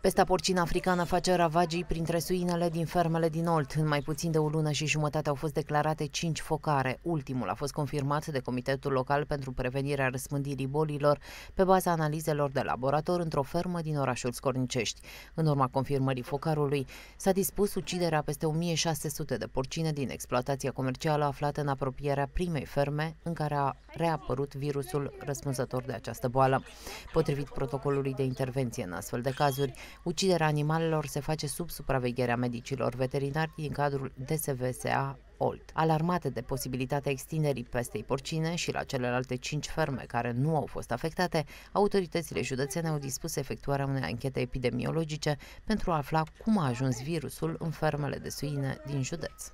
Pesta porcină africană face ravagii printre suinele din fermele din Olt. În mai puțin de o lună și jumătate au fost declarate cinci focare. Ultimul a fost confirmat de Comitetul Local pentru Prevenirea Răspândirii Bolilor pe baza analizelor de laborator într-o fermă din orașul Scornicești. În urma confirmării focarului s-a dispus uciderea peste 1600 de porcine din exploatația comercială aflată în apropierea primei ferme în care a reapărut virusul răspunzător de această boală. Potrivit protocolului de intervenție în astfel de cazuri. Uciderea animalelor se face sub supravegherea medicilor veterinari din cadrul DSVSA Old. Alarmate de posibilitatea extinderii pestei porcine și la celelalte cinci ferme care nu au fost afectate, autoritățile județene au dispus efectuarea unei anchete epidemiologice pentru a afla cum a ajuns virusul în fermele de suine din județ.